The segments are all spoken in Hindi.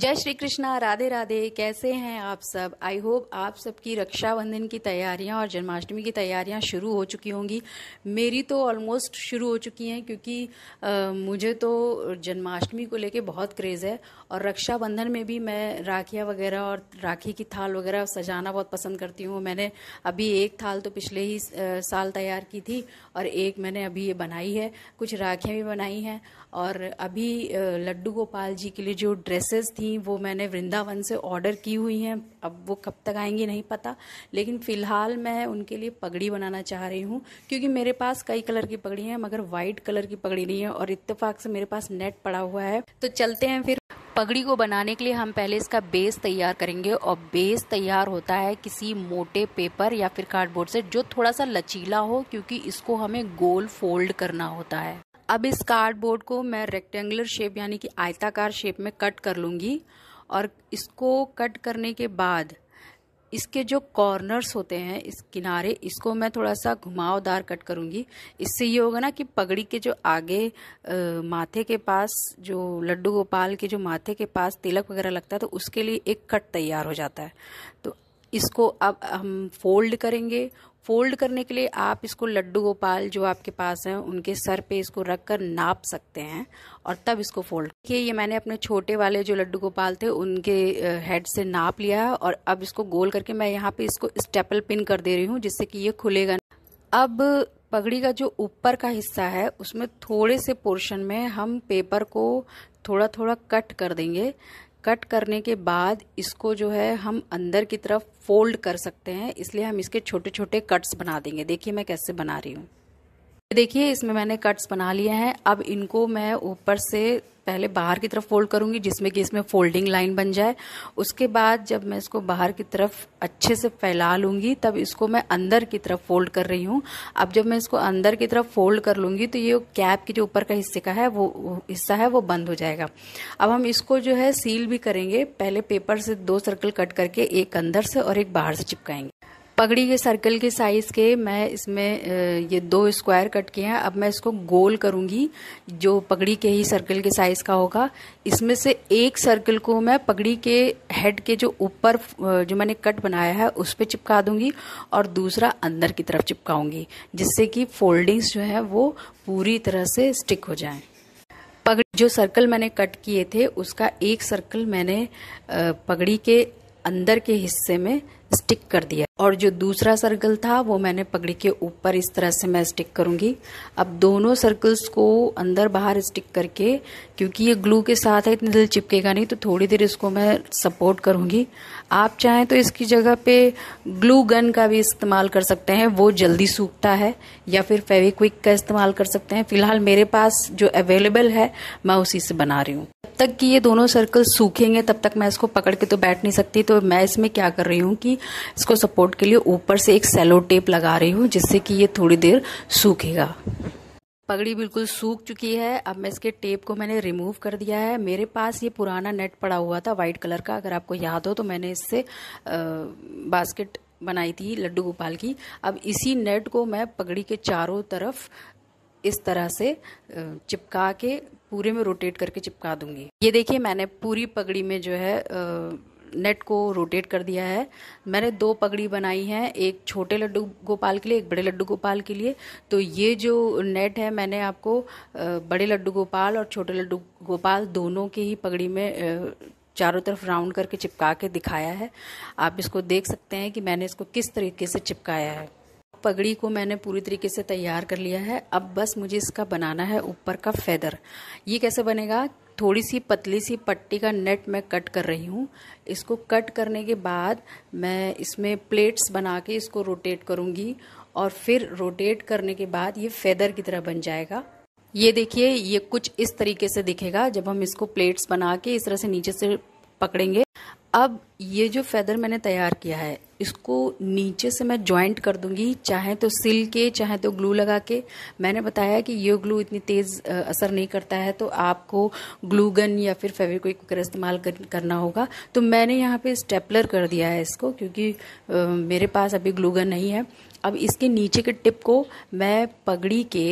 जय श्री कृष्णा राधे राधे कैसे हैं आप सब आई होप आप सबकी रक्षाबंधन की तैयारियां और जन्माष्टमी की तैयारियां शुरू हो चुकी होंगी मेरी तो ऑलमोस्ट शुरू हो चुकी हैं क्योंकि आ, मुझे तो जन्माष्टमी को लेके बहुत क्रेज़ है और रक्षाबंधन में भी मैं राखियाँ वगैरह और राखी की थाल वगैरह सजाना बहुत पसंद करती हूँ मैंने अभी एक थाल तो पिछले ही साल तैयार की थी और एक मैंने अभी ये बनाई है कुछ राखियाँ भी बनाई हैं और अभी लड्डू गोपाल जी के लिए जो ड्रेसेस थी थी वो मैंने वृंदावन से ऑर्डर की हुई हैं अब वो कब तक आएंगी नहीं पता लेकिन फ़िलहाल मैं उनके लिए पगड़ी बनाना चाह रही हूँ क्योंकि मेरे पास कई कलर की पगड़ी हैं मगर वाइट कलर की पगड़ी नहीं है और इत्तेफाक से मेरे पास नेट पड़ा हुआ है तो चलते हैं फिर पगड़ी को बनाने के लिए हम पहले इसका बेस तैयार करेंगे और बेस तैयार होता है किसी मोटे पेपर या फिर कार्डबोर्ड से जो थोड़ा सा लचीला हो क्योंकि इसको हमें गोल फोल्ड करना होता है अब इस कार्डबोर्ड को मैं रेक्टेंगुलर शेप यानी कि आयताकार शेप में कट कर लूँगी और इसको कट करने के बाद इसके जो कॉर्नर्स होते हैं इस किनारे इसको मैं थोड़ा सा घुमावदार कट करूँगी इससे ये होगा ना कि पगड़ी के जो आगे आ, माथे के पास जो लड्डू गोपाल के जो माथे के पास तिलक वगैरह लगता है तो उसके लिए एक कट तैयार हो जाता है तो इसको अब हम फोल्ड करेंगे फोल्ड करने के लिए आप इसको लड्डू गोपाल जो आपके पास हैं उनके सर पे इसको रख कर नाप सकते हैं और तब इसको फोल्ड देखिए ये मैंने अपने छोटे वाले जो लड्डू गोपाल थे उनके हेड से नाप लिया है और अब इसको गोल करके मैं यहाँ पे इसको स्टेपल पिन कर दे रही हूँ जिससे कि ये खुलेगा अब पगड़ी का जो ऊपर का हिस्सा है उसमें थोड़े से पोर्शन में हम पेपर को थोड़ा थोड़ा कट कर देंगे कट करने के बाद इसको जो है हम अंदर की तरफ फोल्ड कर सकते हैं इसलिए हम इसके छोटे छोटे कट्स बना देंगे देखिए मैं कैसे बना रही हूँ देखिए इसमें मैंने कट्स बना लिए हैं अब इनको मैं ऊपर से पहले बाहर की तरफ फोल्ड करूंगी जिसमें कि इसमें फोल्डिंग लाइन बन जाए उसके बाद जब मैं इसको बाहर की तरफ अच्छे से फैला लूंगी तब इसको मैं अंदर की तरफ फोल्ड कर रही हूं अब जब मैं इसको अंदर की तरफ फोल्ड कर लूंगी तो ये कैप के जो ऊपर का हिस्से का है वो हिस्सा है वो बंद हो जाएगा अब हम इसको जो है सील भी करेंगे पहले पेपर से दो सर्कल कट करके एक अंदर से और एक बाहर से चिपकाएंगे पगड़ी के सर्कल के साइज़ के मैं इसमें ये दो स्क्वायर कट किए हैं अब मैं इसको गोल करूंगी जो पगड़ी के ही सर्कल के साइज़ का होगा इसमें से एक सर्कल को मैं पगड़ी के हेड के जो ऊपर जो मैंने कट बनाया है उस पर चिपका दूंगी और दूसरा अंदर की तरफ चिपकाऊंगी जिससे कि फोल्डिंग्स जो है वो पूरी तरह से स्टिक हो जाए पगड़ी जो सर्कल मैंने कट किए थे उसका एक सर्कल मैंने पगड़ी के अंदर के हिस्से में स्टिक कर दिया और जो दूसरा सर्कल था वो मैंने पगड़ी के ऊपर इस तरह से मैं स्टिक करूंगी अब दोनों सर्कल्स को अंदर बाहर स्टिक करके क्योंकि ये ग्लू के साथ है इतनी देर चिपकेगा नहीं तो थोड़ी देर इसको मैं सपोर्ट करूंगी आप चाहें तो इसकी जगह पे ग्लू गन का भी इस्तेमाल कर सकते हैं वो जल्दी सूखता है या फिर फेविक्विक का इस्तेमाल कर सकते हैं फिलहाल मेरे पास जो अवेलेबल है मैं उसी से बना रही हूँ तब तक कि ये दोनों सर्कल सूखेंगे तब तक मैं इसको पकड़ के तो बैठ नहीं सकती तो मैं इसमें क्या कर रही हूँ कि इसको सपोर्ट के लिए ऊपर से एक सेलो टेप लगा रही हूँ जिससे कि ये थोड़ी देर सूखेगा पगड़ी बिल्कुल सूख चुकी है अब मैं इसके टेप को मैंने रिमूव कर दिया है मेरे पास ये पुराना नेट पड़ा हुआ था व्हाइट कलर का अगर आपको याद हो तो मैंने इससे बास्केट बनाई थी लड्डू गोपाल की अब इसी नेट को मैं पगड़ी के चारों तरफ इस तरह से चिपका के पूरे में रोटेट करके चिपका दूंगी ये देखिए मैंने पूरी पगड़ी में जो है नेट को रोटेट कर दिया है मैंने दो पगड़ी बनाई है एक छोटे लड्डू गोपाल के लिए एक बड़े लड्डू गोपाल के लिए तो ये जो नेट है मैंने आपको बड़े लड्डू गोपाल और छोटे लड्डू गोपाल दोनों के ही पगड़ी में चारों तरफ राउंड करके चिपका के दिखाया है आप इसको देख सकते हैं कि मैंने इसको किस तरीके से चिपकाया है पगड़ी को मैंने पूरी तरीके से तैयार कर लिया है अब बस मुझे इसका बनाना है ऊपर का फेदर ये कैसे बनेगा थोड़ी सी पतली सी पट्टी का नेट मैं कट कर रही हूँ इसको कट करने के बाद मैं इसमें प्लेट्स बना के इसको रोटेट करूँगी और फिर रोटेट करने के बाद ये फेदर की तरह बन जाएगा ये देखिए ये कुछ इस तरीके से दिखेगा जब हम इसको प्लेट्स बना के इस तरह से नीचे से पकड़ेंगे अब ये जो फेदर मैंने तैयार किया है इसको नीचे से मैं ज्वाइंट कर दूंगी चाहे तो सिल के चाहे तो ग्लू लगा के मैंने बताया कि ये ग्लू इतनी तेज़ असर नहीं करता है तो आपको ग्लू गन या फिर फेविक्विक कुकर इस्तेमाल कर, करना होगा तो मैंने यहाँ पे स्टेपलर कर दिया है इसको क्योंकि आ, मेरे पास अभी ग्लू गन नहीं है अब इसके नीचे के टिप को मैं पगड़ी के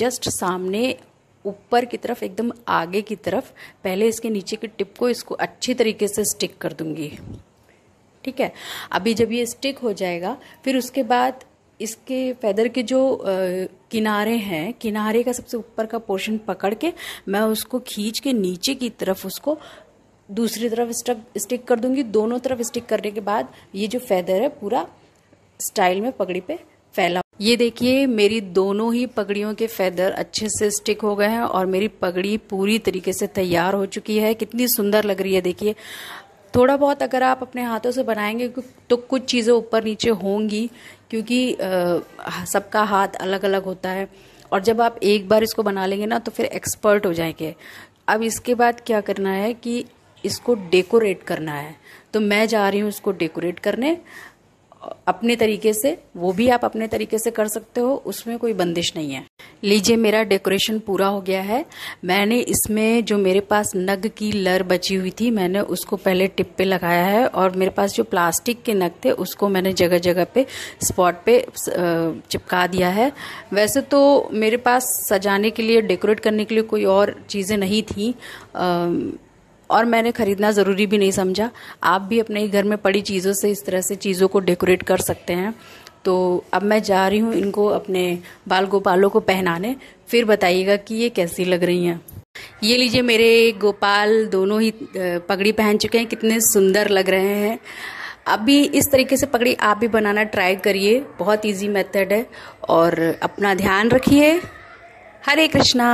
जस्ट सामने ऊपर की तरफ एकदम आगे की तरफ पहले इसके नीचे की टिप को इसको अच्छी तरीके से स्टिक कर दूंगी ठीक है अभी जब ये स्टिक हो जाएगा फिर उसके बाद इसके फेदर के जो आ, किनारे हैं किनारे का सबसे ऊपर का पोर्शन पकड़ के मैं उसको खींच के नीचे की तरफ उसको दूसरी तरफ स्टक स्टिक कर दूंगी दोनों तरफ स्टिक करने के बाद ये जो फेदर है पूरा स्टाइल में पगड़ी पे फैला ये देखिए मेरी दोनों ही पगड़ियों के फेदर अच्छे से स्टिक हो गए हैं और मेरी पगड़ी पूरी तरीके से तैयार हो चुकी है कितनी सुंदर लग रही है देखिए थोड़ा बहुत अगर आप अपने हाथों से बनाएंगे तो कुछ चीज़ें ऊपर नीचे होंगी क्योंकि सबका हाथ अलग अलग होता है और जब आप एक बार इसको बना लेंगे ना तो फिर एक्सपर्ट हो जाएंगे अब इसके बाद क्या करना है कि इसको डेकोरेट करना है तो मैं जा रही हूँ इसको डेकोरेट करने अपने तरीके से वो भी आप अपने तरीके से कर सकते हो उसमें कोई बंदिश नहीं है लीजिए मेरा डेकोरेशन पूरा हो गया है मैंने इसमें जो मेरे पास नग की लर बची हुई थी मैंने उसको पहले टिप पे लगाया है और मेरे पास जो प्लास्टिक के नग थे उसको मैंने जगह जगह पे स्पॉट पे चिपका दिया है वैसे तो मेरे पास सजाने के लिए डेकोरेट करने के लिए कोई और चीज़ें नहीं थी आ, और मैंने खरीदना ज़रूरी भी नहीं समझा आप भी अपने घर में पड़ी चीज़ों से इस तरह से चीज़ों को डेकोरेट कर सकते हैं तो अब मैं जा रही हूँ इनको अपने बाल गोपालों को पहनाने फिर बताइएगा कि ये कैसी लग रही हैं ये लीजिए मेरे गोपाल दोनों ही पगड़ी पहन चुके हैं कितने सुंदर लग रहे हैं अभी इस तरीके से पगड़ी आप भी बनाना ट्राई करिए बहुत इजी मेथड है और अपना ध्यान रखिए हरे कृष्णा